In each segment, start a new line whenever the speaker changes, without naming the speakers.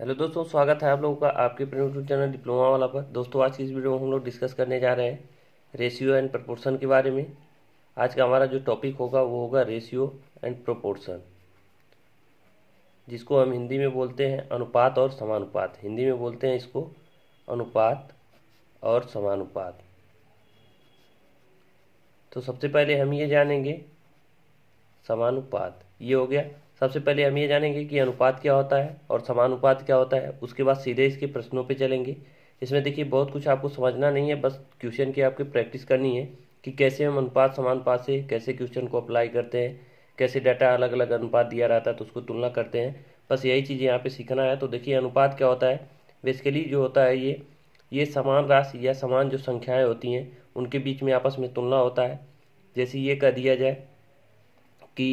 hello दोस्तों स्वागत है आप लोगों का आपके अपने यूट्यूब चैनल डिप्लोमा वाला पर दोस्तों आज की इस वीडियो में हम लोग डिस्कस करने जा रहे हैं रेशियो एंड प्रोपोर्शन के बारे में आज का हमारा जो टॉपिक होगा वो होगा रेशियो एंड प्रोपोर्शन जिसको हम हिंदी में बोलते हैं अनुपात और समानुपात हिंदी में बोलते हैं इसको अनुपात और समानुपात तो सबसे पहले हम ये जानेंगे समानुपात ये हो गया सबसे पहले हम ये जानेंगे कि अनुपात क्या होता है और समानुपात क्या होता है उसके बाद सीधे इसके प्रश्नों पे चलेंगे इसमें देखिए बहुत कुछ आपको समझना नहीं है बस क्वेश्चन की आपकी प्रैक्टिस करनी है कि कैसे हम अनुपात समानुपात से कैसे क्वेश्चन को अप्लाई करते हैं कैसे डाटा अलग अलग अनुपात दिया रहता है तो उसको तुलना करते हैं बस यही चीज़ यहाँ पर सीखना है तो देखिए अनुपात क्या होता है बेसिकली जो होता है ये ये समान राशि या समान जो संख्याएँ होती हैं उनके बीच में आपस में तुलना होता है जैसे ये कह दिया जाए कि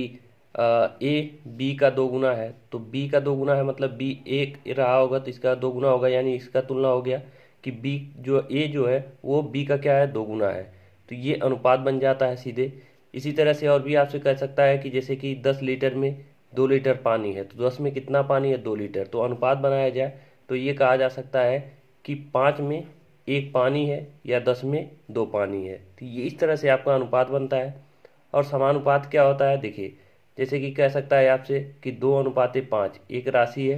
ए बी का दो गुना है तो बी का दो गुना है मतलब बी एक रहा होगा तो इसका दो गुना होगा यानी इसका तुलना हो गया कि बी जो ए जो है वो बी का क्या है दो गुना है तो ये अनुपात बन जाता है सीधे इसी तरह से और भी आपसे कह सकता है कि जैसे कि दस लीटर में दो लीटर पानी है तो दस में कितना पानी है दो लीटर तो अनुपात बनाया जाए तो ये कहा जा सकता है कि पाँच में एक पानी है या दस में दो पानी है तो ये इस तरह से आपका अनुपात बनता है और समानुपात क्या होता है देखिए जैसे कि कह सकता है आपसे कि दो अनुपात पाँच एक राशि है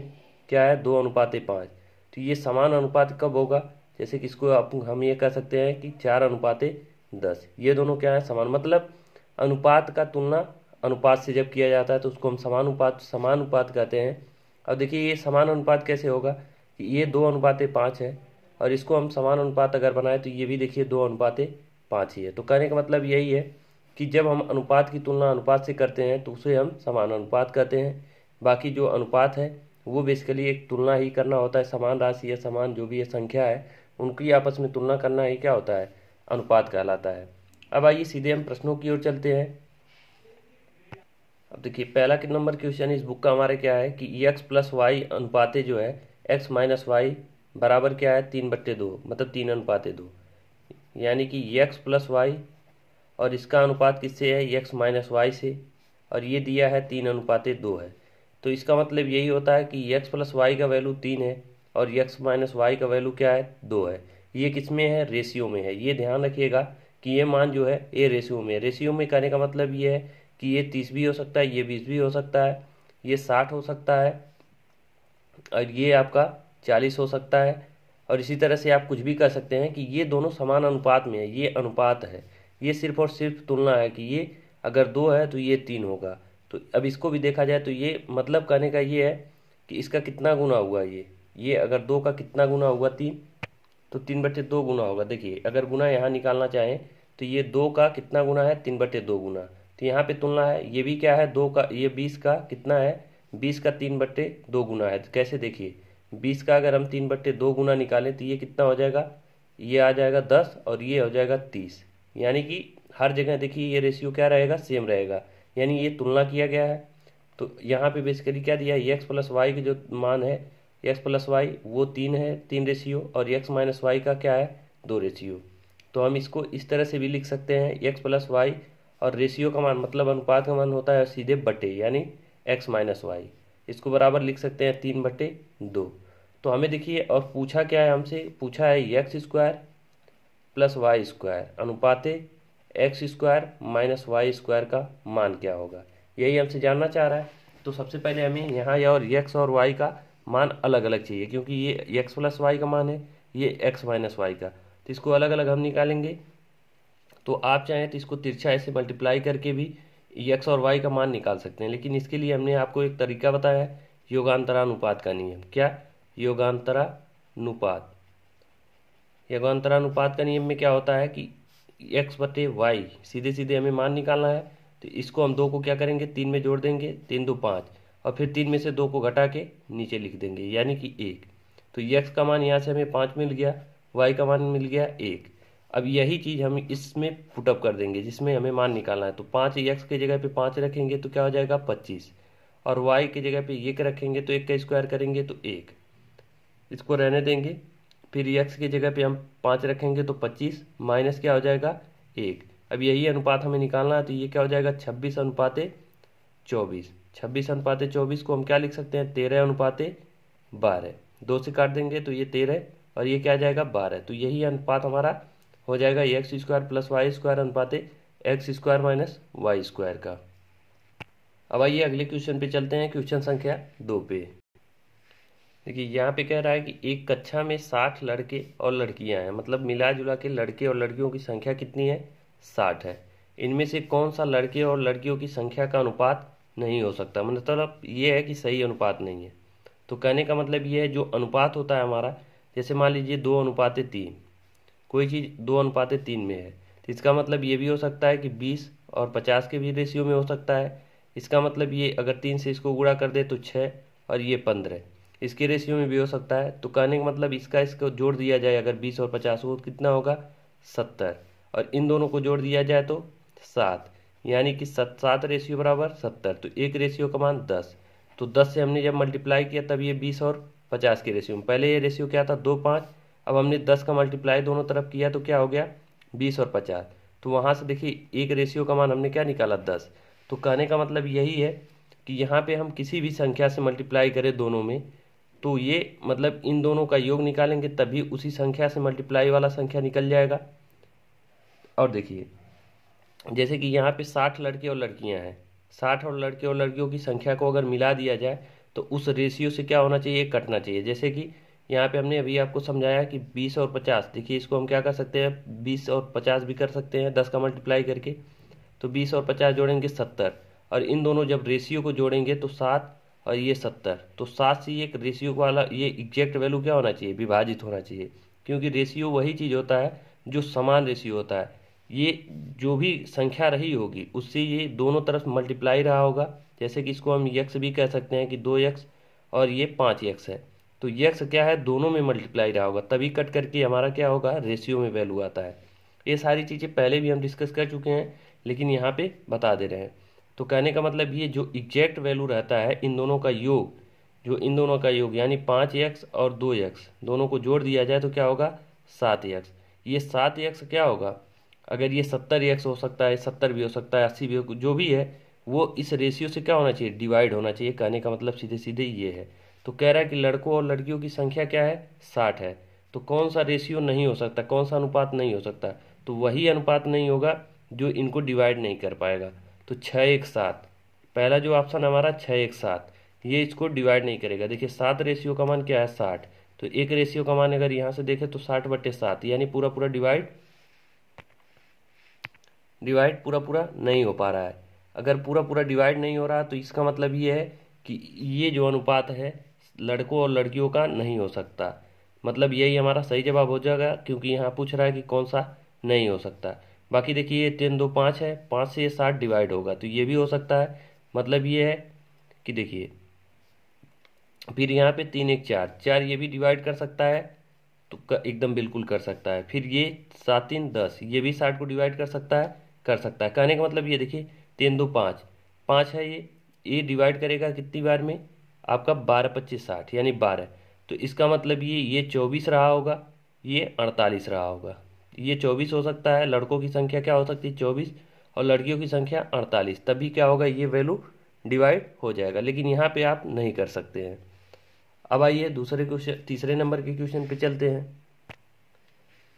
क्या है दो अनुपात पाँच तो ये समान अनुपात कब होगा जैसे कि इसको आप हम ये कह सकते हैं कि चार अनुपात दस ये दोनों क्या है समान मतलब अनुपात का तुलना अनुपात से जब किया जाता है तो उसको हम समान अनुपात समान अनुपात कहते हैं अब देखिए ये समान अनुपात कैसे होगा कि ये दो अनुपात पाँच है और इसको हम समान अनुपात अगर बनाए तो ये भी देखिए दो अनुपात पाँच ही है तो कहने का मतलब यही है कि जब हम अनुपात की तुलना अनुपात से करते हैं तो उसे हम समान अनुपात कहते हैं बाकी जो अनुपात है वो बेसिकली एक तुलना ही करना होता है समान राशि या समान जो भी है संख्या है उनकी आपस में तुलना करना ही क्या होता है अनुपात कहलाता है अब आइए सीधे हम प्रश्नों की ओर चलते हैं अब देखिए पहला नंबर क्वेश्चन इस बुक का हमारे क्या है कि एक्स प्लस वाई अनुपातें जो है एक्स माइनस वाई बराबर क्या है तीन बट्टे दो मतलब तीन अनुपातें दो यानी कि एक्स प्लस वाई और इसका अनुपात किससे है यक्स माइनस वाई से और ये दिया है तीन अनुपातें दो है तो इसका मतलब यही होता है कि एक्स प्लस वाई का वैल्यू तीन है और यक्स माइनस वाई का वैल्यू क्या है दो है ये किस में है रेशियो में है ये ध्यान रखिएगा कि ये मान जो है ए रेशियो में रेशियो में कहने का मतलब ये है कि ये तीस भी हो सकता है ये बीस भी हो सकता है ये साठ हो सकता है और ये आपका चालीस हो सकता है और इसी तरह से आप कुछ भी कर सकते हैं कि ये दोनों समान अनुपात में है ये अनुपात है ये सिर्फ और सिर्फ तुलना है कि ये अगर दो है तो ये तीन होगा तो अब इसको भी देखा जाए तो ये मतलब कहने का ये है कि इसका कितना गुना हुआ ये ये अगर दो का कितना गुना हुआ तीन तो तीन बटे दो गुना होगा देखिए अगर गुना यहाँ निकालना चाहें तो ये दो का कितना गुना है तीन बटे दो गुना तो यहाँ पे तुलना है ये भी क्या है दो का ये बीस का कितना है बीस का तीन बट्टे दो गुना है तो कैसे देखिए बीस का अगर हम तीन बट्टे दो गुना निकालें तो ये कितना हो जाएगा ये आ जाएगा दस और ये हो जाएगा तीस यानी कि हर जगह देखिए ये रेशियो क्या रहेगा सेम रहेगा यानी ये तुलना किया गया है तो यहाँ पे बेसिकली क्या दिया है एक्स प्लस वाई की जो मान है एक्स प्लस वाई वो तीन है तीन रेशियो और एक्स माइनस वाई का क्या है दो रेशियो तो हम इसको इस तरह से भी लिख सकते हैं एक्स प्लस वाई और रेशियो का मान मतलब अनुपात का मान होता है सीधे बटे यानी एक्स माइनस वाई इसको बराबर लिख सकते हैं तीन बटे दो तो हमें देखिए और पूछा क्या है हमसे पूछा है X square plus Y square अनुपाते X square minus Y square का मान क्या होगा यही हमसे जानना चाह रहा है तो सबसे पहले हमें यहाँ और एक्स और वाई का मान अलग अलग चाहिए क्योंकि ये एक्स प्लस वाई का मान है ये एक्स माइनस वाई का तो इसको अलग अलग हम निकालेंगे तो आप चाहें तो इसको तिरछा ऐसे मल्टीप्लाई करके भी एक्स और वाई का मान निकाल सकते हैं लेकिन इसके लिए हमने आपको एक तरीका बताया है योगांतरानुपात का नियम क्या योगांतरानुपात अंतरानुपात का नियम में क्या होता है कि एक्स बटे वाई सीधे सीधे हमें मान निकालना है तो इसको हम दो को क्या करेंगे तीन में जोड़ देंगे तीन दो पाँच और फिर तीन में से दो को घटा के नीचे लिख देंगे यानी कि एक तो यक्स का मान यहाँ से हमें पाँच मिल गया वाई का मान मिल गया एक अब यही चीज़ हम इसमें पुटअप कर देंगे जिसमें हमें मान निकालना है तो पाँच यक्स की जगह पे पाँच रखेंगे तो क्या हो जाएगा पच्चीस और वाई की जगह पे एक रखेंगे तो एक का स्क्वायर करेंगे तो एक इसको रहने देंगे फिर यक्स की जगह पे हम पाँच रखेंगे तो पच्चीस माइनस क्या हो जाएगा एक अब यही अनुपात हमें निकालना है तो ये क्या हो जाएगा छब्बीस अनुपातें चौबीस छब्बीस अनुपाते चौबीस को हम क्या लिख सकते हैं तेरह अनुपाते बारह दो से काट देंगे तो ये तेरह और ये क्या आ जाएगा बारह तो यही अनुपात हमारा हो जाएगा X square plus Y square अनुपातें X square minus Y square का अब आइए अगले क्वेश्चन पे चलते हैं क्वेश्चन संख्या दो पे देखिए यहाँ पे कह रहा है कि एक कक्षा में साठ लड़के और लड़कियाँ हैं मतलब मिला जुला के लड़के और लड़कियों की संख्या कितनी है साठ है इनमें से कौन सा लड़के और लड़कियों की संख्या का अनुपात नहीं हो सकता मतलब ये है कि सही अनुपात नहीं है तो कहने का मतलब ये है जो अनुपात होता है हमारा जैसे मान लीजिए दो अनुपात तीन कोई चीज़ दो अनुपात तीन में है तो इसका मतलब ये भी हो सकता है कि बीस और पचास के भी रेशियो में हो सकता है इसका मतलब ये अगर तीन से इसको गुड़ा कर दे तो छः और ये पंद्रह इसके रेशियो में भी हो सकता है तो कहने का मतलब इसका इसको जोड़ दिया जाए अगर बीस और पचास तो कितना होगा सत्तर और इन दोनों को जोड़ दिया जाए तो सात यानी कि सत सात रेशियो बराबर सत्तर तो एक रेशियो का मान दस तो दस से हमने जब मल्टीप्लाई किया तब ये बीस और पचास के रेशियो में पहले ये रेशियो क्या था दो पाँच अब हमने दस का मल्टीप्लाई दोनों तरफ किया तो क्या हो गया बीस और पचास तो वहाँ से देखिए एक रेशियो का मान हमने क्या निकाला दस तो कहने का मतलब यही है कि यहाँ पर हम किसी भी संख्या से मल्टीप्लाई करें दोनों में तो ये मतलब इन दोनों का योग निकालेंगे तभी उसी संख्या से मल्टीप्लाई वाला संख्या निकल जाएगा और देखिए जैसे कि यहाँ पे साठ लड़के और लड़कियाँ हैं साठ और लड़के और लड़कियों की संख्या को अगर मिला दिया जाए तो उस रेशियो से क्या होना चाहिए कटना चाहिए जैसे कि यहाँ पे हमने अभी आपको समझाया कि बीस और पचास देखिए इसको हम क्या कर सकते हैं बीस और पचास भी कर सकते हैं दस का मल्टीप्लाई करके तो बीस और पचास जोड़ेंगे सत्तर और इन दोनों जब रेशियो को जोड़ेंगे तो सात और ये सत्तर तो सात से एक रेशियो वाला ये एग्जैक्ट वैल्यू क्या होना चाहिए विभाजित होना चाहिए क्योंकि रेशियो वही चीज़ होता है जो समान रेशियो होता है ये जो भी संख्या रही होगी उससे ये दोनों तरफ मल्टीप्लाई रहा होगा जैसे कि इसको हम यक्स भी कह सकते हैं कि दो यक्स और ये पाँच यक्स है तो यक्स क्या है दोनों में मल्टीप्लाई रहा होगा तभी कट करके हमारा क्या होगा रेशियो में वैल्यू आता है ये सारी चीज़ें पहले भी हम डिस्कस कर चुके हैं लेकिन यहाँ पर बता दे रहे हैं तो कहने का मतलब ये जो एग्जैक्ट वैल्यू रहता है इन दोनों का योग जो इन दोनों का योग यानी पाँच एक्स और दो एक्स दोनों को जोड़ दिया जाए तो क्या होगा सात एक्स ये सात एक्स क्या होगा अगर ये सत्तर एक्स हो सकता है सत्तर भी हो सकता है अस्सी भी हो जो भी है वो इस रेशियो से क्या होना चाहिए डिवाइड होना चाहिए कहने का मतलब सीधे सीधे ये है तो कह रहा है कि लड़कों और लड़कियों की संख्या क्या है साठ है तो कौन सा रेशियो नहीं हो सकता कौन सा अनुपात नहीं हो सकता तो वही अनुपात नहीं होगा जो इनको डिवाइड नहीं कर पाएगा तो छः एक सात पहला जो ऑप्शन हमारा छः एक सात ये इसको डिवाइड नहीं करेगा देखिए सात रेशियो का मान क्या है साठ तो एक रेशियो का मान अगर यहाँ से देखें तो साठ बटे सात यानी पूरा पूरा डिवाइड डिवाइड पूरा पूरा नहीं हो पा रहा है अगर पूरा पूरा डिवाइड नहीं हो रहा तो इसका मतलब ये है कि ये जो अनुपात है लड़कों और लड़कियों का नहीं हो सकता मतलब यही हमारा सही जवाब हो जाएगा क्योंकि यहाँ पूछ रहा है कि कौन सा नहीं हो सकता बाकी देखिए ये तीन दो पाँच है पाँच से ये साठ डिवाइड होगा तो ये भी हो सकता है मतलब ये है कि देखिए फिर यहाँ पे तीन एक चार चार ये भी डिवाइड कर सकता है तो एकदम बिल्कुल कर सकता है फिर ये सात तीन दस ये भी साठ को डिवाइड कर सकता है कर सकता है कहने का मतलब ये देखिए तीन दो पाँच पाँच है ये ये डिवाइड करेगा कितनी बार में आपका बारह पच्चीस साठ यानी बारह तो इसका मतलब ये ये चौबीस रहा होगा ये अड़तालीस रहा होगा ये चौबीस हो सकता है लड़कों की संख्या क्या हो सकती है चौबीस और लड़कियों की संख्या अड़तालीस तभी क्या होगा ये वैल्यू डिवाइड हो जाएगा लेकिन यहाँ पे आप नहीं कर सकते हैं अब आइए दूसरे क्वेश्चन तीसरे नंबर के क्वेश्चन पे चलते हैं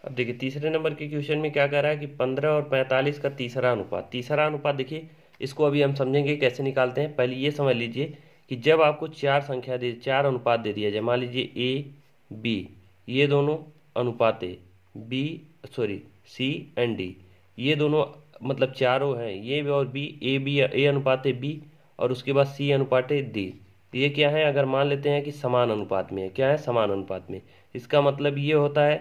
अब देखिए तीसरे नंबर के क्वेश्चन में क्या कह रहा है कि पंद्रह और पैंतालीस का तीसरा अनुपात तीसरा अनुपात देखिए इसको अभी हम समझेंगे कैसे निकालते हैं पहले ये समझ लीजिए कि जब आपको चार संख्या दे चार अनुपात दे दिया जाए मान लीजिए ए बी ये दोनों अनुपात है B sorry C and D ये दोनों मतलब चारों हैं ये और बी ए बी ए अनुपात है बी और उसके बाद सी अनुपात है डी तो ये क्या है अगर मान लेते हैं कि समान अनुपात में है क्या है समान अनुपात में इसका मतलब ये होता है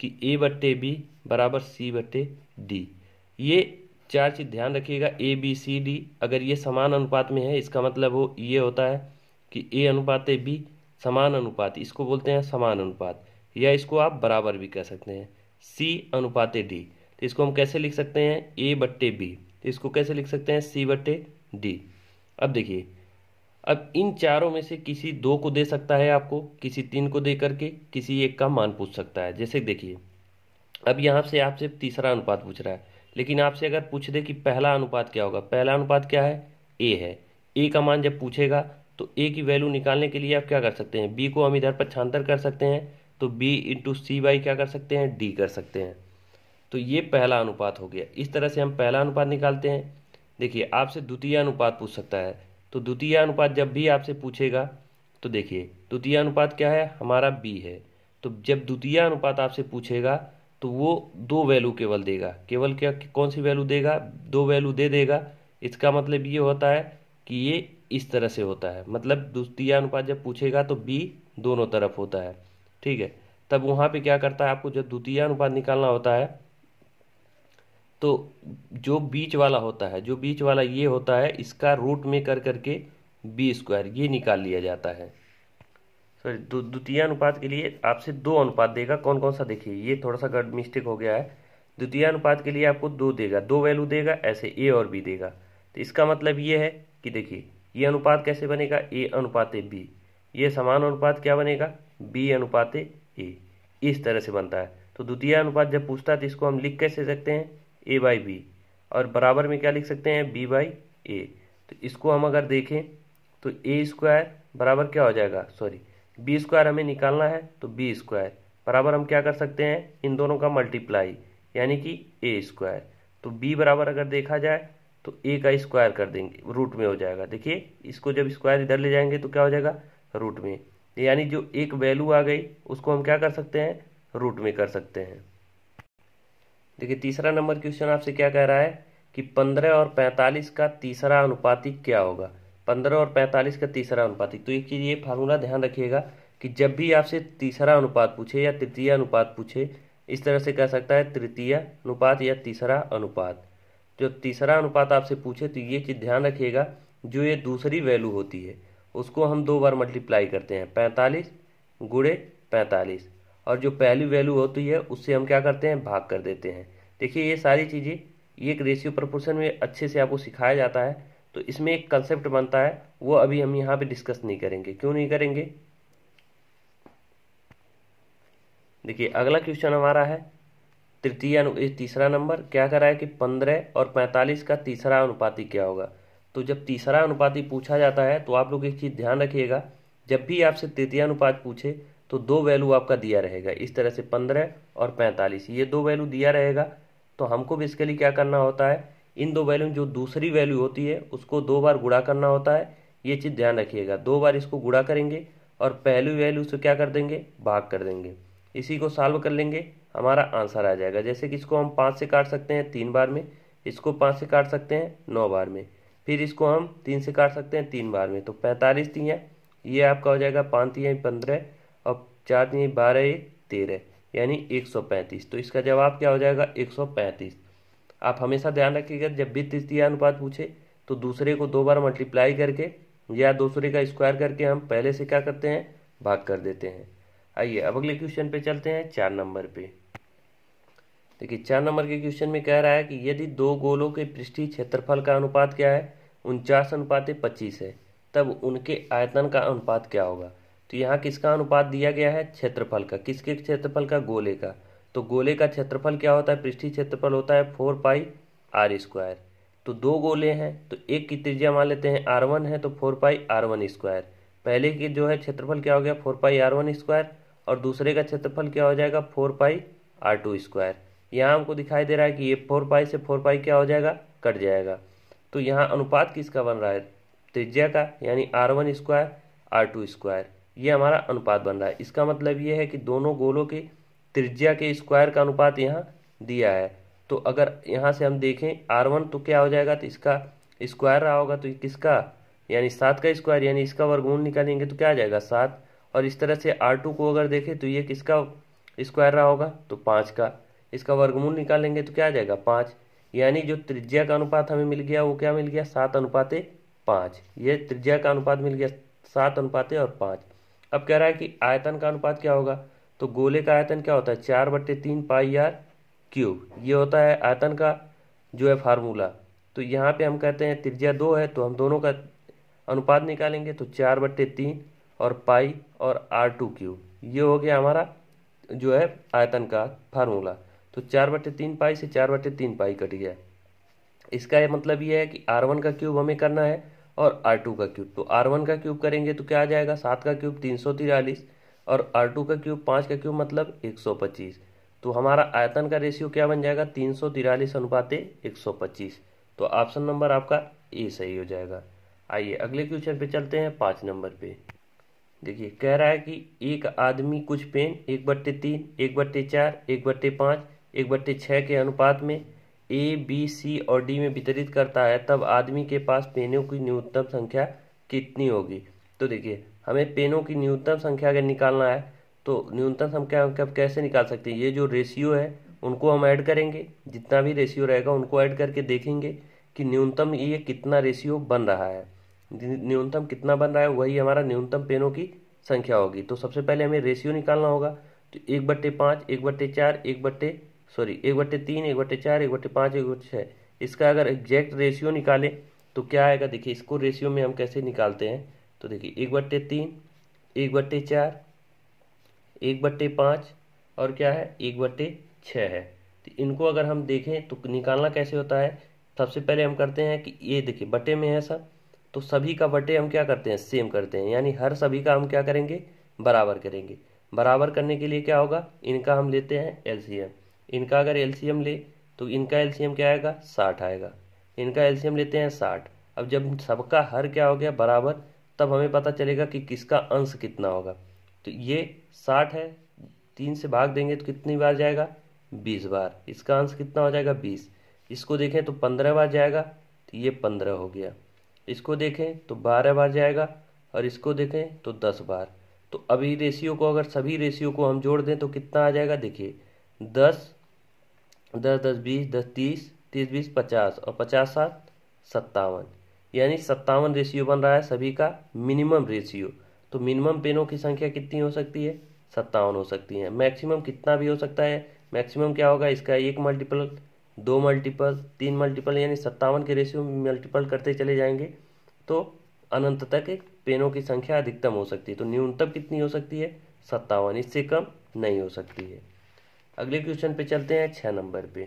कि ए बट्टे बी बराबर सी बट्टे डी ये चार चीज़ ध्यान रखिएगा ए बी सी डी अगर ये समान अनुपात में है इसका मतलब वो ये होता है कि ए अनुपात है बी समान अनुपात इसको बोलते हैं समान अनुपात या इसको आप बराबर भी कह सकते हैं सी अनुपात डी तो इसको हम कैसे लिख सकते हैं ए बट्टे बी तो इसको कैसे लिख सकते हैं सी बट्टे डी अब देखिए अब इन चारों में से किसी दो को दे सकता है आपको किसी तीन को दे करके किसी एक का मान पूछ सकता है जैसे देखिए अब यहाँ से आपसे तीसरा अनुपात पूछ रहा है लेकिन आपसे अगर पूछ दे कि पहला अनुपात क्या होगा पहला अनुपात क्या है ए है ए का मान जब पूछेगा तो ए की वैल्यू निकालने के लिए आप क्या कर सकते हैं बी को हम इधर पर छांतर कर सकते हैं तो बी इंटू सी बाई क्या कर सकते हैं डी कर सकते हैं तो ये पहला अनुपात हो गया इस तरह से हम पहला अनुपात निकालते हैं देखिए आपसे द्वितीय अनुपात पूछ सकता है तो द्वितीय अनुपात जब भी आपसे पूछेगा तो देखिए द्वितीय अनुपात क्या है हमारा बी है तो जब द्वितीय अनुपात आपसे पूछेगा तो वो दो वैल्यू केवल देगा केवल क्या कौन सी वैल्यू देगा दो वैल्यू दे देगा इसका मतलब ये होता है कि ये इस तरह से होता है मतलब द्वितीय अनुपात जब पूछेगा तो बी दोनों तरफ होता है ठीक है तब वहाँ पे क्या करता है आपको जब द्वितीय अनुपात निकालना होता है तो जो बीच वाला होता है जो बीच वाला ये होता है इसका रूट में कर करके बी स्क्वायर ये निकाल लिया जाता है सॉरी द्वितीय अनुपात के लिए आपसे दो अनुपात देगा कौन कौन सा देखिए ये थोड़ा सा गड मिस्टेक हो गया है द्वितीय अनुपात के लिए आपको दो देगा दो वैल्यू देगा ऐसे ए और बी देगा तो इसका मतलब ये है कि देखिए ये अनुपात कैसे बनेगा ए अनुपात ए बी ये समान अनुपात क्या बनेगा बी अनुपात ए इस तरह से बनता है तो द्वितीय अनुपात जब पूछता है तो इसको हम लिख कैसे सकते हैं ए बाई बी और बराबर में क्या लिख सकते हैं बी बाई ए तो इसको हम अगर देखें तो ए स्क्वायर बराबर क्या हो जाएगा सॉरी बी स्क्वायर हमें निकालना है तो बी स्क्वायर बराबर हम क्या कर सकते हैं इन दोनों का मल्टीप्लाई यानी कि ए स्क्वायर तो बी बराबर अगर देखा जाए तो ए का स्क्वायर कर देंगे रूट में हो जाएगा देखिए इसको जब स्क्वायर इधर ले जाएंगे तो क्या हो जाएगा रूट में यानी जो एक वैल्यू आ गई उसको हम क्या कर सकते हैं रूट में कर सकते हैं देखिए तीसरा नंबर क्वेश्चन आपसे क्या कह रहा है कि पंद्रह और पैंतालीस का तीसरा अनुपातिक क्या होगा पंद्रह और पैंतालीस का तीसरा अनुपातिक तो एक चीज़ ये फार्मूला ध्यान रखिएगा कि जब भी आपसे तीसरा अनुपात पूछे या तृतीय अनुपात पूछे इस तरह से कह सकता है तृतीय अनुपात या तीसरा अनुपात जो तीसरा अनुपात आपसे पूछे तो ये चीज़ ध्यान रखिएगा जो ये दूसरी वैल्यू होती है उसको हम दो बार मल्टीप्लाई करते हैं पैंतालीस गुड़े पैंतालीस और जो पहली वैल्यू होती है उससे हम क्या करते हैं भाग कर देते हैं देखिए ये सारी चीज़ें ये एक रेशियो प्रपोर्शन में अच्छे से आपको सिखाया जाता है तो इसमें एक कंसेप्ट बनता है वो अभी हम यहाँ पे डिस्कस नहीं करेंगे क्यों नहीं करेंगे देखिए अगला क्वेश्चन हमारा है तृतीय तीसरा नंबर क्या करा है कि पंद्रह और पैंतालीस का तीसरा अनुपाति क्या होगा तो जब तीसरा अनुपात ही पूछा जाता है तो आप लोग एक चीज़ ध्यान रखिएगा जब भी आपसे तृतीय अनुपात पूछे तो दो वैल्यू आपका दिया रहेगा इस तरह से पंद्रह और पैंतालीस ये दो वैल्यू दिया रहेगा तो हमको बेसिकली क्या करना होता है इन दो वैल्यू जो दूसरी वैल्यू होती है उसको दो बार गुड़ा करना होता है ये चीज़ ध्यान रखिएगा दो बार इसको गुड़ा करेंगे और पहली वैल्यू से क्या कर देंगे भाग कर देंगे इसी को सॉल्व कर लेंगे हमारा आंसर आ जाएगा जैसे कि इसको हम पाँच से काट सकते हैं तीन बार में इसको पाँच से काट सकते हैं नौ बार में फिर इसको हम तीन से काट सकते हैं तीन बार में तो पैंतालीस तीन ये आपका हो जाएगा पाँच तीन पंद्रह और चार तीन बारह एक तेरह यानी एक सौ पैंतीस तो इसका जवाब क्या हो जाएगा एक सौ पैंतीस आप हमेशा ध्यान रखिएगा जब भी तृतीय अनुपात पूछे तो दूसरे को दो बार मल्टीप्लाई करके या दूसरे का स्क्वायर करके हम पहले से क्या करते हैं भाग कर देते हैं आइए अब अगले क्वेश्चन पे चलते हैं चार नंबर पे देखिए चार नंबर के क्वेश्चन में कह रहा है कि यदि दो गोलों के पृष्ठीय क्षेत्रफल का अनुपात क्या है उनचास अनुपात पच्चीस है तब उनके आयतन का अनुपात क्या होगा तो यहाँ किसका अनुपात दिया गया है क्षेत्रफल का किसके क्षेत्रफल का गोले का तो गोले का क्षेत्रफल क्या होता है पृष्ठी क्षेत्रफल होता है फोर पाई आर स्क्वायर तो दो गोले हैं तो एक की त्रिज्या मान लेते हैं आर वन है तो four pi R one square पहले की जो है क्षेत्रफल क्या हो गया four pi R one square और दूसरे का क्षेत्रफल क्या हो जाएगा four pi R two square यहाँ हमको दिखाई दे रहा है कि ये फोर पाई से फोर पाई क्या हो जाएगा कट जाएगा तो यहाँ अनुपात किसका बन रहा है त्रिज्या का यानी R one square R two square ये हमारा अनुपात बन रहा है इसका मतलब ये है कि दोनों गोलों के त्रिज्या के स्क्वायर का अनुपात यहाँ दिया है तो अगर यहाँ से हम देखें आर वन तो क्या हो जाएगा तो इसका स्क्वायर रहा होगा तो किसका यानी सात का स्क्वायर यानी इसका वर्गमूल निकालेंगे तो क्या आ जाएगा सात और इस तरह से आर टू को अगर देखें तो ये किसका स्क्वायर रहा होगा तो पाँच का इसका वर्गमूल निकालेंगे तो क्या आ जाएगा पाँच यानी जो त्रिज्या का अनुपात हमें मिल गया वो क्या मिल गया सात अनुपाते पाँच ये त्रिज्या का अनुपात मिल गया सात अनुपाते और पाँच अब कह रहा है कि आयतन का अनुपात क्या होगा तो गोले का आयतन क्या होता है चार बट्टे तीन पाई आर क्यूब ये होता है आयतन का जो है फार्मूला तो यहाँ पे हम कहते हैं त्रिज्या दो है तो हम दोनों का अनुपात निकालेंगे तो चार बट्टे तीन और पाई और आर टू क्यूब ये हो गया हमारा जो है आयतन का फार्मूला तो चार बटे तीन पाई से चार बटे तीन पाई कट गया इसका यह मतलब यह है कि आर वन का क्यूब हमें करना है और आर टू का क्यूब तो आर वन का क्यूब करेंगे तो क्या आ जाएगा सात का क्यूब तीन सौ तिरालीस और आर टू का क्यूब पाँच का क्यूब मतलब एक सौ पच्चीस तो हमारा आयतन का रेशियो क्या बन जाएगा तीन सौ तिरालीस अनुपाते एक सौ पच्चीस तो ऑप्शन नंबर आपका ए सही हो जाएगा आइए अगले क्वेश्चन पे चलते हैं पाँच नंबर पे देखिए कह रहा है कि एक आदमी कुछ पेन एक बट्टे तीन एक बट्टे चार एक बट्टे पाँच एक बट्टे छः के अनुपात में ए बी सी और डी में वितरित करता है तब आदमी के पास पेनों की न्यूनतम संख्या कितनी होगी तो देखिए हमें पेनों की न्यूनतम संख्या अगर निकालना है तो न्यूनतम संख्या हम कैसे निकाल सकते हैं ये जो रेशियो है उनको हम ऐड करेंगे जितना भी रेशियो रहेगा उनको ऐड करके देखेंगे कि न्यूनतम ये कितना रेशियो बन रहा है न्यूनतम कितना बन रहा है वही हमारा न्यूनतम पेनों की संख्या होगी तो सबसे पहले हमें रेशियो निकालना होगा तो एक बट्टे पाँच एक बट्टे चार एक बट्टे सॉरी एक बट्टे तीन एक बट्टे चार एक बट्टे पाँच एक बट्टे छः इसका अगर एग्जैक्ट रेशियो निकालें तो क्या आएगा देखिए इसको रेशियो में हम कैसे निकालते हैं तो देखिए एक बट्टे तीन एक बट्टे चार एक बट्टे पाँच और क्या है एक बट्टे छः है तो इनको अगर हम देखें तो निकालना कैसे होता है सबसे पहले हम करते हैं कि ये देखिए बटे में है सब तो सभी का बटे हम क्या करते हैं सेम करते हैं यानी हर सभी का हम क्या करेंगे बराबर करेंगे बराबर करने के लिए क्या होगा इनका हम लेते हैं एम इनका अगर एलसीएम ले तो इनका एलसीएम क्या आएगा साठ आएगा इनका एलसीएम लेते हैं साठ अब जब सबका हर क्या हो गया बराबर तब हमें पता चलेगा कि किसका अंश कितना होगा तो ये साठ है तीन से भाग देंगे तो कितनी बार जाएगा बीस बार इसका अंश कितना हो जाएगा बीस इसको देखें तो पंद्रह बार जाएगा तो ये पंद्रह हो गया इसको देखें तो बारह बार जाएगा और इसको देखें तो दस बार तो अभी रेशियो को अगर सभी रेशियो को हम जोड़ दें तो कितना आ जाएगा देखिए दस दस दस बीस दस तीस तीस बीस पचास और पचास सात सत्तावन यानी सत्तावन रेशियो बन रहा है सभी का मिनिमम रेशियो तो मिनिमम पेनों की संख्या कितनी हो सकती है सत्तावन हो सकती है मैक्सिमम कितना भी हो सकता है मैक्सिमम क्या होगा इसका एक मल्टीपल दो मल्टीपल तीन मल्टीपल यानी सत्तावन के रेशियो में मल्टीपल करते चले जाएंगे तो अनंत तक पेनों की संख्या अधिकतम हो सकती है तो न्यूनतम कितनी हो सकती है सत्तावन इससे कम नहीं हो सकती है अगले क्वेश्चन पे चलते हैं छः नंबर पे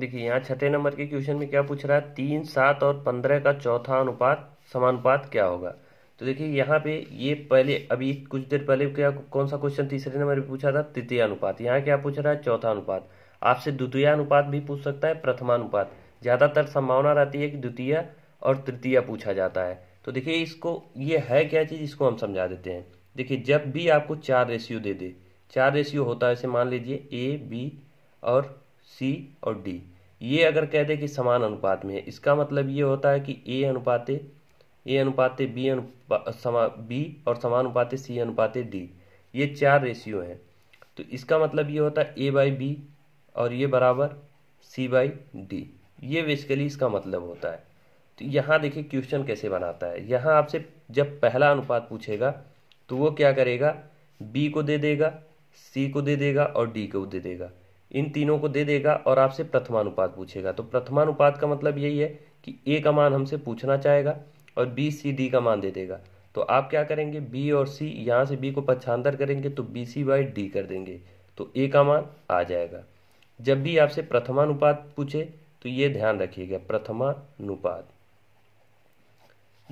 देखिए यहाँ छठे नंबर के क्वेश्चन में क्या पूछ रहा है तीन सात और पंद्रह का चौथा अनुपात समानुपात क्या होगा तो देखिए यहाँ पे ये पहले अभी कुछ देर पहले क्या कौन सा क्वेश्चन तीसरे नंबर पे पूछा था तृतीय अनुपात यहाँ क्या पूछ रहा है चौथा अनुपात आपसे द्वितीय अनुपात भी पूछ सकता है प्रथमानुपात ज़्यादातर संभावना रहती है कि द्वितीय और तृतीय पूछा जाता है तो देखिए इसको ये है क्या चीज़ इसको हम समझा देते हैं देखिए जब भी आपको चार रेशियो दे दे चार रेशियो होता है इसे मान लीजिए ए बी और सी और डी ये अगर कह दें कि समान अनुपात में है इसका मतलब ये होता है कि ए अनुपाते ए अनुपाते बी अनुपा समा बी और समानुपाते सी अनुपाते डी ये चार रेशियो हैं तो इसका मतलब ये होता है ए बाई बी और ये बराबर सी बाई डी ये बेसिकली इसका मतलब होता है तो यहाँ देखिए क्वेश्चन कैसे बनाता है यहाँ आपसे जब पहला अनुपात पूछेगा तो वो क्या करेगा बी को दे देगा सी को दे देगा और डी को दे देगा इन तीनों को दे देगा और आपसे प्रथमानुपात पूछेगा तो प्रथमानुपात का मतलब यही है कि ए का मान हमसे पूछना चाहेगा और बी सी डी का मान दे देगा तो आप क्या करेंगे बी और सी यहाँ से बी को पछांतर करेंगे तो बी सी बाई डी कर देंगे तो ए का मान आ जाएगा जब भी आपसे प्रथमानुपात पूछे तो ये ध्यान रखिएगा प्रथमानुपात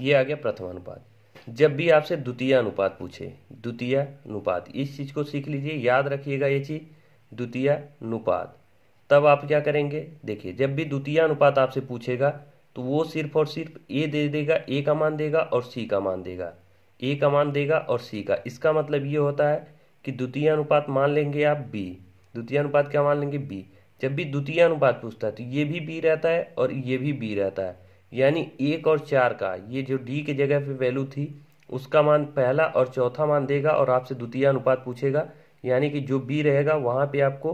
ये आ गया प्रथमानुपात जब भी आपसे द्वितीय अनुपात पूछे द्वितीय अनुपात इस चीज़ को सीख लीजिए याद रखिएगा ये चीज़ द्वितीय अनुपात तब आप क्या करेंगे देखिए जब भी द्वितीय अनुपात आपसे पूछेगा तो वो सिर्फ और सिर्फ ए दे देगा ए का मान देगा और सी का मान देगा ए का मान देगा और सी का इसका मतलब ये होता है कि द्वितीय अनुपात मान लेंगे आप बी द्वितीय अनुपात क्या मान लेंगे बी जब भी द्वितीय अनुपात पूछता है तो ये भी बी रहता है और ये भी बी रहता है यानी एक और चार का ये जो डी के जगह पे वैल्यू थी उसका मान पहला और चौथा मान देगा और आपसे द्वितीय अनुपात पूछेगा यानी कि जो बी रहेगा वहाँ पे आपको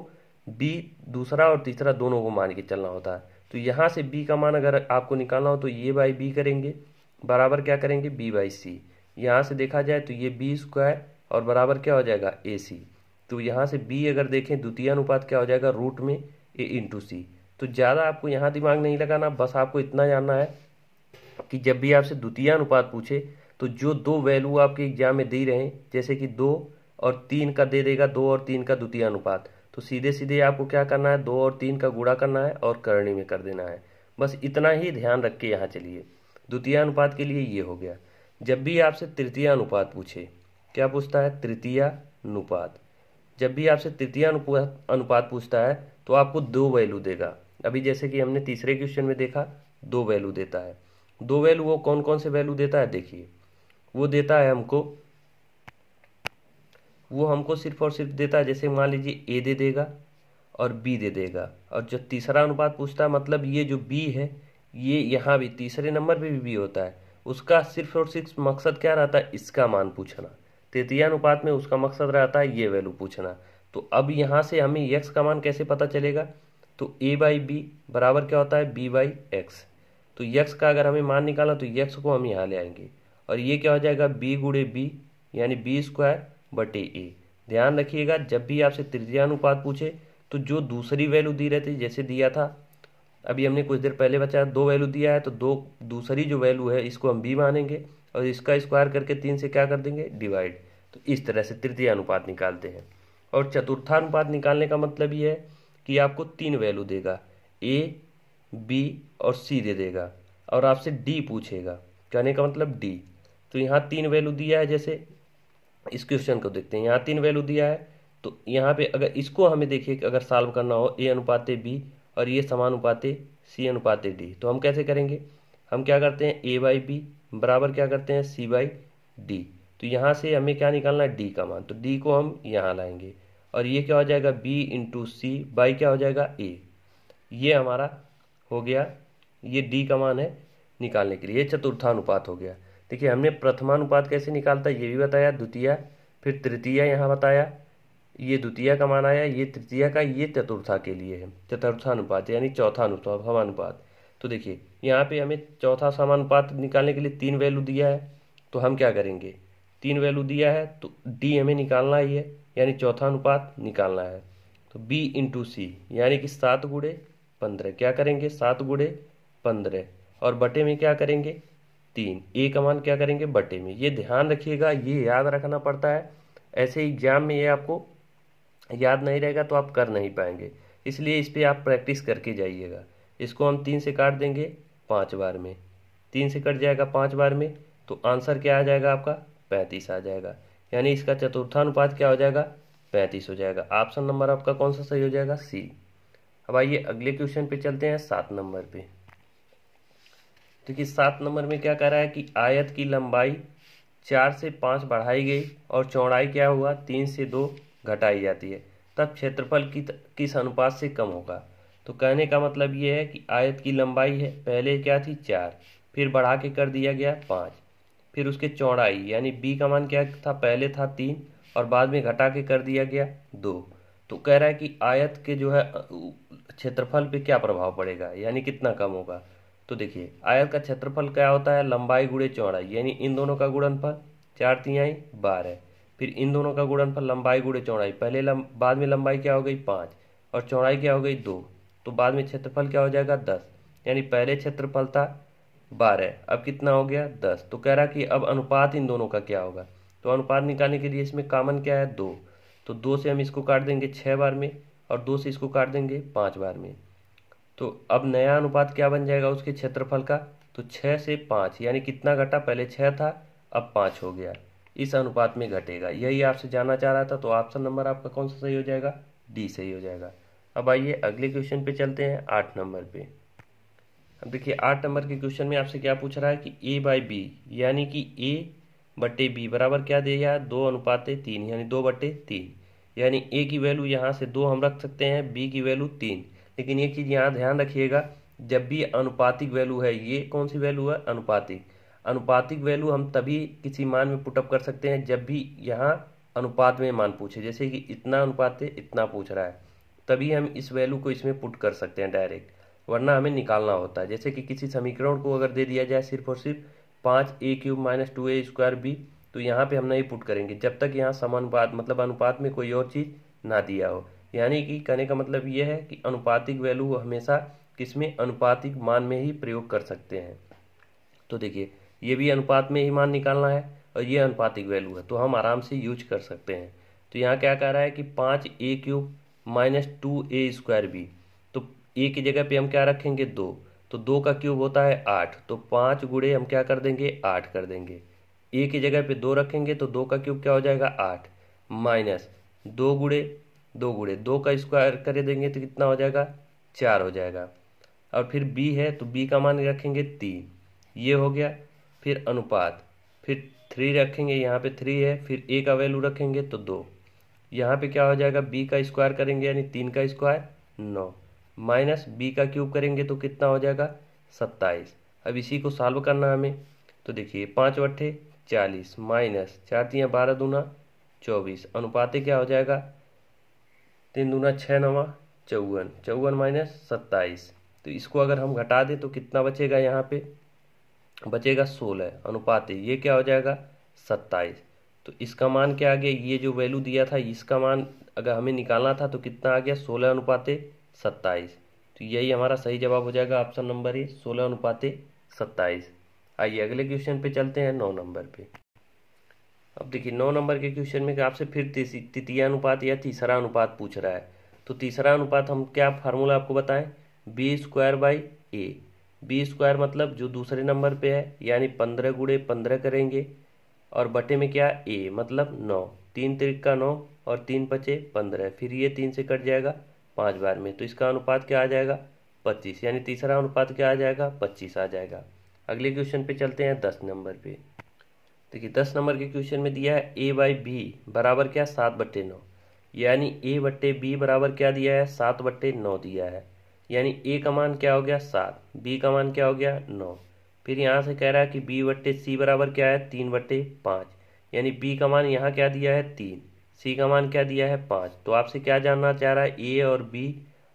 बी दूसरा और तीसरा दोनों को मान के चलना होता है तो यहाँ से बी का मान अगर आपको निकालना हो तो ये बाई बी करेंगे बराबर क्या करेंगे बी बाई सी यहाँ से देखा जाए तो ये बी स्क्वायर और बराबर क्या हो जाएगा ए सी तो यहाँ से बी अगर देखें द्वितीय अनुपात क्या हो जाएगा रूट में ए इंटू सी तो ज़्यादा आपको यहाँ दिमाग नहीं लगाना बस आपको इतना जानना है कि जब भी आपसे द्वितीय अनुपात पूछे तो जो दो वैल्यू आपके एग्जाम में दे रहे जैसे कि दो और तीन का दे देगा दो और तीन का द्वितीय अनुपात तो सीधे सीधे आपको क्या करना है दो और तीन का गुड़ा करना है और करणी में कर देना है बस इतना ही ध्यान रख के यहाँ चलिए द्वितीय अनुपात के लिए ये हो गया जब भी आपसे तृतीय अनुपात पूछे क्या पूछता है तृतीय अनुपात जब भी आपसे तृतीय अनुपात पूछता है तो आपको दो वैल्यू देगा अभी जैसे कि हमने तीसरे क्वेश्चन में देखा दो वैल्यू देता है दो वैल्यू वो कौन कौन से वैल्यू देता है देखिए वो देता है हमको वो हमको सिर्फ और सिर्फ देता है जैसे मान लीजिए ए दे देगा और बी दे देगा और जो तीसरा अनुपात पूछता है मतलब ये जो बी है ये यहाँ भी तीसरे नंबर पर भी बी होता है उसका सिर्फ और सिर्फ मकसद क्या रहता है इसका मान पूछना तृतीय अनुपात में उसका मकसद रहता है ये वैल्यू पूछना तो अब यहाँ से हमें यक्स का मान कैसे पता चलेगा तो ए बाई बी बराबर क्या होता है बी बाई एक्स तो यक्स का अगर हमें मान निकालना तो यक्स को हम यहाँ ले आएंगे और ये क्या हो जाएगा बी गुड़े बी यानी बी स्क्वायर बटे ए ध्यान रखिएगा जब भी आपसे अनुपात पूछे तो जो दूसरी वैल्यू दी रहती जैसे दिया था अभी हमने कुछ देर पहले बचाया दो वैल्यू दिया है तो दो दूसरी जो वैल्यू है इसको हम बी मानेंगे और इसका स्क्वायर करके तीन से क्या कर देंगे डिवाइड तो इस तरह से तृतीय अनुपात निकालते हैं और चतुर्थानुपात निकालने का मतलब ये है ये आपको तीन वैल्यू देगा ए बी और सी दे देगा और आपसे डी पूछेगा कहने का मतलब डी तो यहाँ तीन वैल्यू दिया है जैसे इस क्वेश्चन को देखते हैं यहाँ तीन वैल्यू दिया है तो यहाँ पे अगर इसको हमें देखिए कि अगर सॉल्व करना हो ए अनुपाते बी और ये समानुपाते सी अनुपाते डी तो हम कैसे करेंगे हम क्या करते हैं ए बाई बी बराबर क्या करते हैं सी बाई डी तो यहाँ से हमें क्या निकालना है डी का मान तो डी को हम यहाँ लाएंगे और ये क्या हो जाएगा बी इंटू सी बाई क्या हो जाएगा ए ये हमारा हो गया ये डी का मान है निकालने के लिए चतुर्थानुपात हो गया देखिए हमने प्रथमानुपात कैसे निकालता ये भी बताया द्वितीय फिर तृतीय यहाँ बताया ये द्वितीय का मान आया ये तृतीय का ये चतुर्था के लिए है चतुर्थानुपात यानी चौथा अनुपात समानुपात तो देखिए यहाँ पे हमें चौथा समानुपात निकालने के लिए तीन वैल्यू दिया है तो हम क्या करेंगे तीन वैल्यू दिया है तो डी हमें निकालना ही है यानी चौथा अनुपात निकालना है तो बी इंटू सी यानी कि सात गुड़े पंद्रह क्या करेंगे सात गुड़े पंद्रह और बटे में क्या करेंगे तीन ए का मान क्या करेंगे बटे में ये ध्यान रखिएगा ये याद रखना पड़ता है ऐसे एग्जाम में ये आपको याद नहीं रहेगा तो आप कर नहीं पाएंगे इसलिए इस पर आप प्रैक्टिस करके जाइएगा इसको हम तीन से काट देंगे पाँच बार में तीन से कट जाएगा पाँच बार में तो आंसर क्या आ जाएगा आपका पैंतीस आ जाएगा यानी इसका चतुर्थानुपात क्या हो जाएगा पैंतीस हो जाएगा ऑप्शन नंबर आपका कौन सा सही हो जाएगा सी अब आइए अगले क्वेश्चन पे चलते हैं सात नंबर पे देखिए सात नंबर में क्या कह रहा है कि आयत की लंबाई चार से पाँच बढ़ाई गई और चौड़ाई क्या हुआ तीन से दो घटाई जाती है तब क्षेत्रफल की किस अनुपात से कम होगा तो कहने का मतलब ये है कि आयत की लंबाई है पहले क्या थी चार फिर बढ़ा के कर दिया गया पाँच फिर उसके चौड़ाई यानी बी का मान क्या था पहले था तीन और बाद में घटा के कर दिया गया दो तो कह रहा है कि आयत के जो है क्षेत्रफल पे क्या प्रभाव पड़ेगा यानी कितना कम होगा तो देखिए आयत का क्षेत्रफल क्या होता है लंबाई गुड़े चौड़ाई यानी इन दोनों का गुणनफल चार तिहाई बारह फिर इन दोनों का गुणनफल लंबाई गुड़े चौड़ाई पहले लम, बाद में लंबाई क्या हो गई पाँच और चौड़ाई क्या हो गई दो तो बाद में क्षेत्रफल क्या हो जाएगा दस यानी पहले क्षेत्रफल था बारह अब कितना हो गया दस तो कह रहा कि अब अनुपात इन दोनों का क्या होगा तो अनुपात निकालने के लिए इसमें कामन क्या है दो तो दो से हम इसको काट देंगे छः बार में और दो से इसको काट देंगे पाँच बार में तो अब नया अनुपात क्या बन जाएगा उसके क्षेत्रफल का तो छः से पाँच यानी कितना घटा पहले छः था अब पाँच हो गया इस अनुपात में घटेगा यही आपसे जानना चाह रहा था तो ऑप्शन नंबर आपका कौन सा सही हो जाएगा डी सही हो जाएगा अब आइए अगले क्वेश्चन पे चलते हैं आठ नंबर पे अब देखिए आठ नंबर के क्वेश्चन में आपसे क्या पूछ रहा है कि ए बाई बी यानी कि ए बटे बी बराबर क्या दे गया दो अनुपात तीन यानी दो बटे तीन यानी ए की वैल्यू यहाँ से दो हम रख सकते हैं बी की वैल्यू तीन लेकिन ये चीज़ यहाँ ध्यान रखिएगा जब भी अनुपातिक वैल्यू है ये कौन सी वैल्यू है अनुपातिक अनुपातिक वैल्यू हम तभी किसी मान में पुटअप कर सकते हैं जब भी यहाँ अनुपात में मान पूछे जैसे कि इतना अनुपात है इतना पूछ रहा है तभी हम इस वैल्यू को इसमें पुट कर सकते हैं डायरेक्ट वरना हमें निकालना होता है जैसे कि किसी समीकरण को अगर दे दिया जाए सिर्फ और सिर्फ पाँच A cube minus two A square B तो यहाँ पे हम नहीं पुट करेंगे जब तक यहाँ समानुपात मतलब अनुपात में कोई और चीज़ ना दिया हो यानी कि कहने का मतलब यह है कि अनुपातिक वैल्यू हमेशा किसमें अनुपातिक मान में ही प्रयोग कर सकते हैं तो देखिए ये भी अनुपात में ही मान निकालना है और ये अनुपातिक वैल्यू है तो हम आराम से यूज कर सकते हैं तो यहाँ क्या कह रहा है कि पाँच A cube minus two A square B A की जगह पे हम क्या रखेंगे दो तो दो का क्यूब होता है आठ तो पाँच गुड़े हम क्या कर देंगे आठ कर देंगे ए की जगह पे दो रखेंगे तो दो का क्यूब क्या हो जाएगा आठ माइनस दो गुड़े दो गुड़े दो का स्क्वायर कर देंगे तो कितना हो जाएगा चार हो जाएगा और फिर बी है तो बी का मान रखेंगे तीन ये हो गया फिर अनुपात फिर थ्री रखेंगे यहाँ पे थ्री है फिर ए का वैल्यू रखेंगे तो दो यहाँ पे क्या हो जाएगा बी का स्क्वायर करेंगे यानी तीन का स्क्वायर नौ माइनस बी का क्यूब करेंगे तो कितना हो जाएगा सत्ताईस अब इसी को सॉल्व करना हमें तो देखिए पाँच वट्ठे चालीस माइनस चार तिया बारह दूना चौबीस अनुपात क्या हो जाएगा तीन दूना छः नवा चौवन चौवन माइनस सत्ताईस तो इसको अगर हम घटा दें तो कितना बचेगा यहाँ पे बचेगा सोलह अनुपात ये क्या हो जाएगा सत्ताईस तो इसका मान क्या आ गया ये जो वैल्यू दिया था इसका मान अगर हमें निकालना था तो कितना आ गया सोलह अनुपाते सत्ताईस तो यही हमारा सही जवाब हो जाएगा ऑप्शन नंबर ए सोलह अनुपाते सत्ताईस आइए अगले क्वेश्चन पे चलते हैं नौ नंबर पे अब देखिए नौ नंबर के क्वेश्चन में आपसे फिर तृतीय अनुपात या तीसरा अनुपात पूछ रहा है तो तीसरा अनुपात हम क्या फार्मूला आपको बताएं B square by A B square मतलब जो दूसरे नंबर पे है यानी पंद्रह गुड़े पंद्रह करेंगे और बटे में क्या ए मतलब नौ तीन तरीका का नौ और तीन पचे पंद्रह फिर ये तीन से कट जाएगा पाँच बार में तो इसका अनुपात क्या आ जाएगा पच्चीस यानी तीसरा अनुपात क्या आ जाएगा पच्चीस आ जाएगा अगले क्वेश्चन पे चलते हैं दस नंबर पे देखिए दस नंबर के क्वेश्चन में दिया है ए बाई बी बराबर क्या सात बट्टे नौ यानी ए बट्टे बी बराबर क्या दिया है सात बट्टे नौ दिया है यानी ए का मान क्या हो गया सात बी का मान क्या हो गया नौ फिर यहाँ से कह रहा है कि बी बट्टे सी बराबर क्या है तीन बट्टे पाँच यानी बी का मान यहाँ क्या दिया है तीन सी का मान क्या दिया है पाँच तो आपसे क्या जानना चाह रहा है ए और बी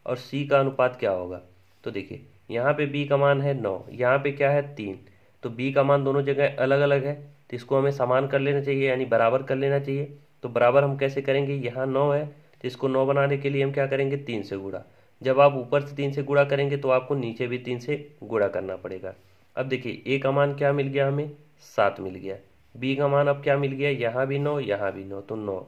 और सी का अनुपात क्या होगा तो देखिए यहाँ पे बी का मान है नौ यहाँ पे क्या है तीन तो बी का मान दोनों जगह अलग अलग है तो इसको हमें समान कर लेना चाहिए यानी बराबर कर लेना चाहिए तो बराबर हम कैसे करेंगे यहाँ नौ है तो इसको नौ बनाने के लिए हम क्या करेंगे तीन से गुड़ा जब आप ऊपर से तीन से गुड़ा करेंगे तो आपको नीचे भी तीन से गुड़ा करना पड़ेगा अब देखिए ए का मान क्या मिल गया हमें सात मिल गया बी का मान अब क्या मिल गया यहाँ भी नौ यहाँ भी नौ तो नौ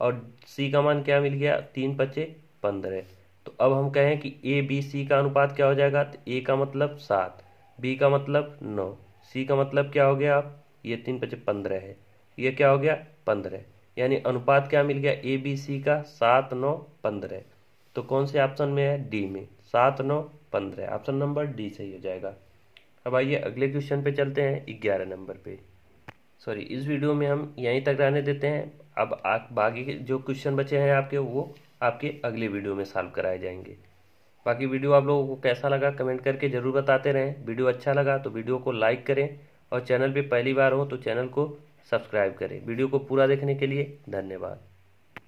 और सी का मान क्या मिल गया तीन पच्चे पंद्रह तो अब हम कहें कि ए बी सी का अनुपात क्या हो जाएगा तो ए का मतलब सात बी का मतलब नौ सी का मतलब क्या हो गया आप ये तीन पचे पंद्रह है ये क्या हो गया पंद्रह यानी अनुपात क्या मिल गया ए बी सी का सात नौ पंद्रह तो कौन से ऑप्शन में है डी में सात नौ पंद्रह ऑप्शन नंबर डी सही हो जाएगा अब आइए अगले क्वेश्चन पे चलते हैं ग्यारह नंबर पे सॉरी इस वीडियो में हम यहीं तक रहने देते हैं अब आप बाकी के जो क्वेश्चन बचे हैं आपके वो आपके अगले वीडियो में सॉल्व कराए जाएंगे बाकी वीडियो आप लोगों को कैसा लगा कमेंट करके ज़रूर बताते रहें वीडियो अच्छा लगा तो वीडियो को लाइक करें और चैनल पर पहली बार हो तो चैनल को सब्सक्राइब करें वीडियो को पूरा देखने के लिए धन्यवाद